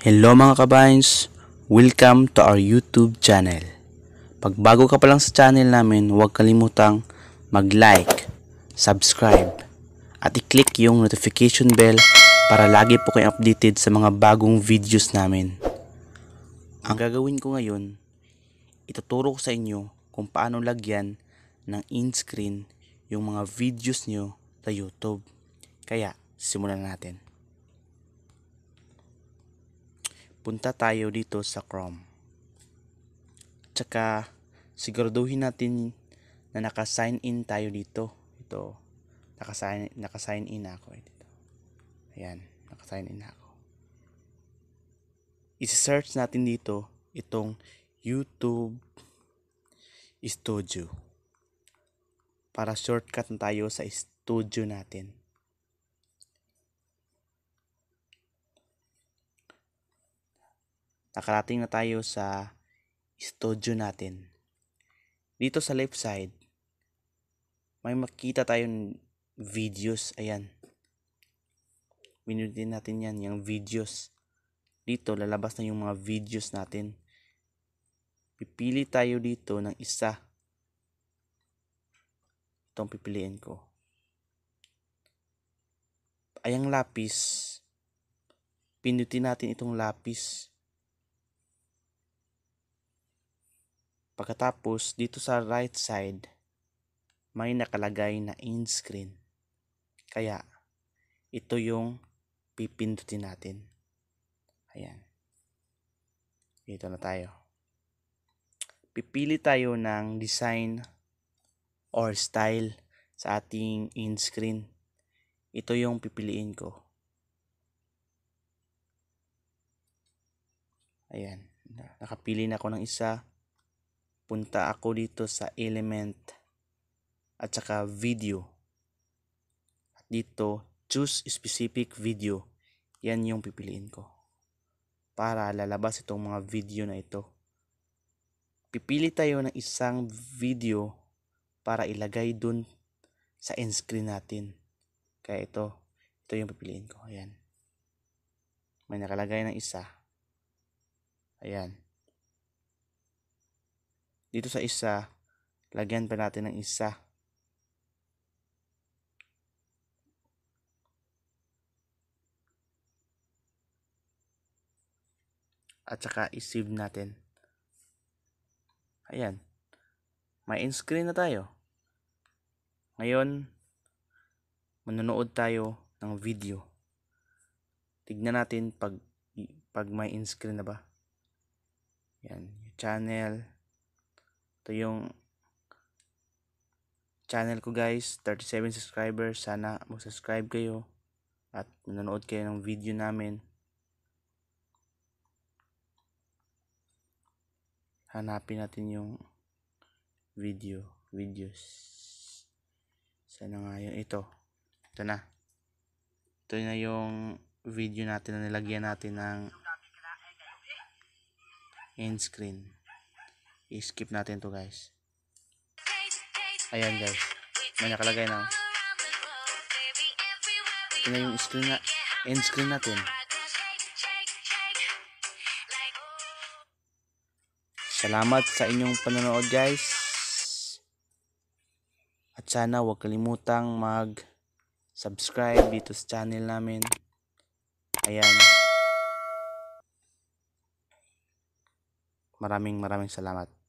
Hello mga kabayans! Welcome to our YouTube channel. Pag bago ka pa lang sa channel namin, huwag kalimutang mag-like, subscribe, at i-click yung notification bell para lagi po kayo updated sa mga bagong videos namin. Ang gagawin ko ngayon, ituturo ko sa inyo kung paano lagyan ng in-screen yung mga videos nyo sa YouTube. Kaya, simulan natin. punta tayo dito sa Chrome. Tsaka siguraduhin natin na naka-sign in tayo dito. Ito, naka-sign, naka-sign in ako. Eh, dito. Ayan, naka-sign in ako. I-search natin dito itong YouTube Studio para shortcut tayo sa studio natin. nakarating na tayo sa studio natin. Dito sa left side, may makita tayong videos. Ayan. Minute din natin yan, yung videos. Dito, lalabas na yung mga videos natin. Pipili tayo dito ng isa. Itong pipiliin ko. Ayang lapis. Pinutin natin itong lapis Pagkatapos, dito sa right side, may nakalagay na in screen. Kaya, ito yung pipindutin natin. Ayan. Dito na tayo. Pipili tayo ng design or style sa ating in screen. Ito yung pipiliin ko. Ayan. Nakapili na ako ng isa punta ako dito sa element at saka video. At dito, choose specific video. Yan yung pipiliin ko. Para lalabas itong mga video na ito. Pipili tayo ng isang video para ilagay dun sa end screen natin. Kaya ito, ito yung pipiliin ko. Ayan. May nakalagay ng isa. Ayan dito sa isa, lagyan pa natin ng isa. At saka i-save natin. Ayan. May in-screen na tayo. Ngayon, manonood tayo ng video. Tignan natin pag pag may in-screen na ba. Yan, channel, ito yung channel ko guys. 37 subscribers. Sana mag-subscribe kayo. At manonood kayo ng video namin. Hanapin natin yung video. Videos. Sana nga yung ito. Ito na. Ito na yung video natin na nilagyan natin ng end screen i-skip natin to guys ayan guys may nakalagay na ito na yung screen na end screen natin salamat sa inyong panonood guys at sana huwag kalimutang mag subscribe dito sa channel namin ayan maraming maraming salamat